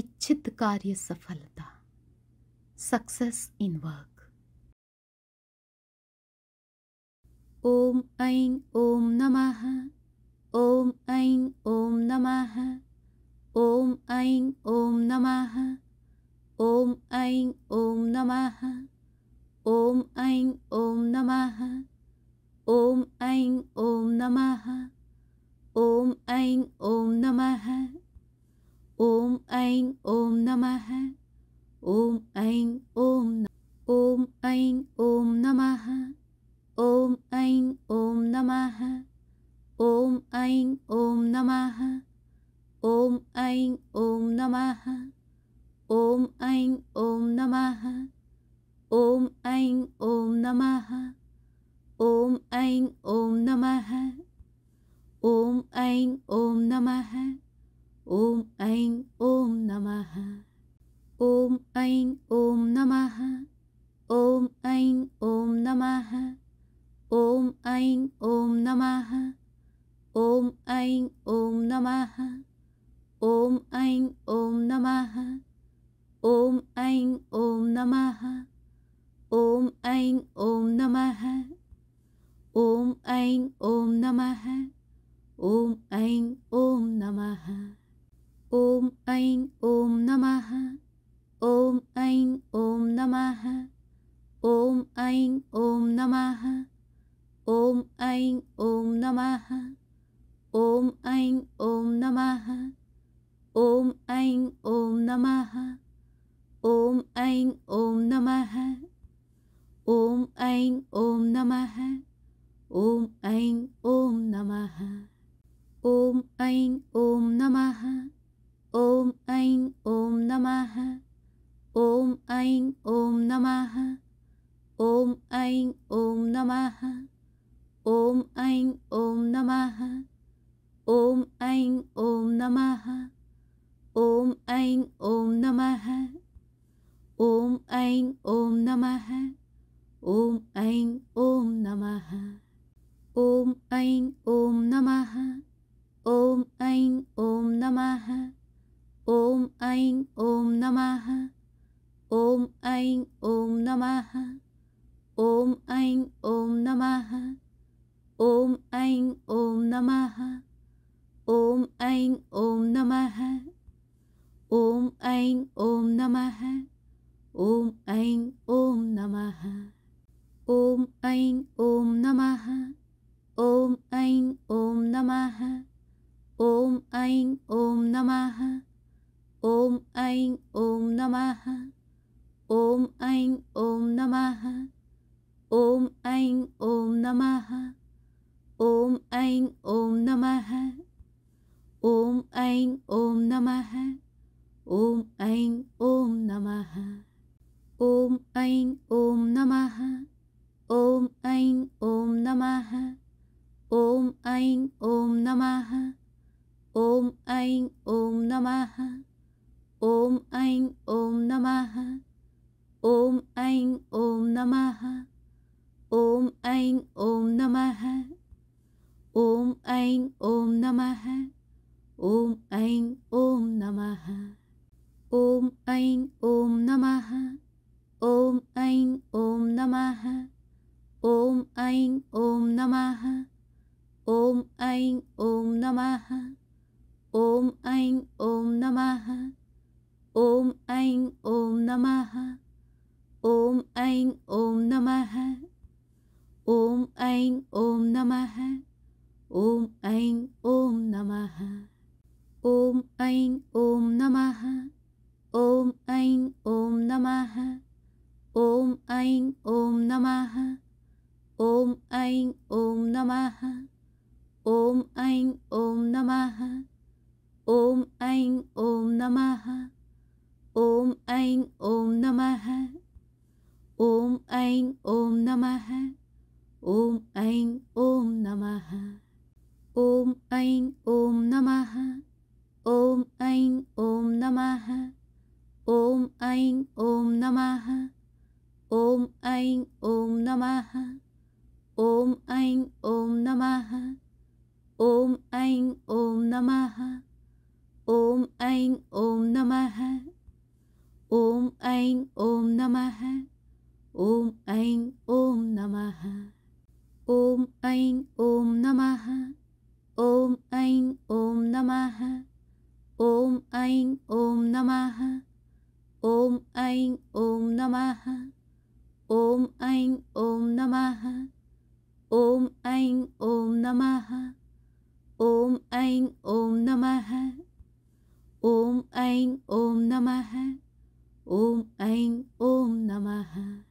इच्छित कार्य सफलता सक्सेस इन वर्क ओम ऐं ओम नमः ओम ऐं ओम नमः ओम ऐं ओम नमः ओम ऐं ओम नमः ओम ऐं ओम नमः ओम ऐं ओम नमः ओम ऐं ओम नमः ओम ऐं ओम नमः ओम ऐं ओम ओम ऐं ओम नमः ओम ऐं ओम नमः ओम ऐं ओम नमः ओम ऐं ओम नमः ओम ऐं ओम नमः ओम ऐं ओम नमः ओम ऐं ओम नमः ओम ऐं ओम नमः ॐ ऐं ॐ नमः ॐ ऐं ॐ नमः ॐ ऐं ॐ नमः ॐ ऐं ॐ नमः ॐ ऐं ॐ नमः ॐ ऐं ॐ नमः ॐ ऐं ॐ नमः ॐ ऐं ॐ नमः ॐ ऐं ॐ नमः ॐ ऐं ॐ नमः ॐ ऐं ॐ नमः ॐ ऐं ॐ नमः ॐ ऐं ॐ नमः ॐ ऐं ॐ नमः ॐ ऐं ॐ नमः ॐ ऐं ॐ नमः ॐ ऐं ॐ नमः ॐ ऐं ॐ नमः ॐ ऐं ॐ नमः ॐ ऐं ॐ नमः ॐ ऐं ॐ नमः ॐ ऐं ॐ नमः ॐ ऐं ॐ नमः ॐ ऐं ॐ नमः ॐ ऐं ॐ नमः ॐ ऐं ॐ नमः ॐ ऐं ॐ नमः ॐ ऐं ॐ नमः ॐ ऐं ॐ नमः ॐ ऐं ॐ नमः ॐ ऐं ॐ नमः ॐ ऐं ॐ नमः ॐ ऐं ॐ नमः ॐ ऐं ॐ नमः ॐ ऐं ॐ नमः ॐ ऐं ॐ नमः ॐ ऐं ॐ नमः ॐ ऐं ॐ नमः ॐ ऐं ॐ नमः ॐ ऐं ॐ नमः ॐ ऐं ॐ नमः ॐ ऐं ॐ नमः ॐ ऐं ॐ नमः ॐ ऐं ॐ नमः ॐ ऐं ॐ नमः ॐ ऐं ॐ नमः ॐ ऐं ॐ नमः ॐ ऐं ॐ नमः ॐ ऐं ॐ नमः ॐ ऐं ॐ नमः ॐ ऐं ॐ नमः ॐ ऐं ॐ नमः ॐ ऐं ॐ नमः ॐ ऐं ॐ नमः ॐ ऐं ॐ नमः ॐ ऐं ॐ नमः ॐ ऐं ॐ नमः ॐ ऐं ॐ नमः ॐ ऐं ॐ नमः ॐ ऐं ॐ नमः ओम ऐं ओम नमः ओम ऐं ओम नमः ओम ऐं ओम नमः ओम ऐं ओम नमः ओम ऐं ओम नमः ओम ऐं ओम नमः ओम ऐं ओम नमः ओम ऐं ओम नमः ओम ऐं ओम नमः ओम ऐं ओम नमः ओम ऐं ओम नमः ओम ऐं ओम नमः ओम ऐं ओम नमः ओम ऐं ओम नमः ओम ऐं ओम नमः ओम ऐं ओम नमः ओम ऐं ओम नमः ओम ऐं ओम नमः ओम ऐं ओम नमः ओम ऐं ओम नमः ओम ऐं ओम नमः ओम ऐं ओम नमः ओम ऐं ओम नमः ओम ऐं ओम नमः ओम ऐं ओम नमः ओम ऐं ओम नमः ओम ऐं ओम नमः ओम ऐं ओम नमः ओम ऐं ओम नमः ओम ऐं ओम नमः Om Ain Om Namaha.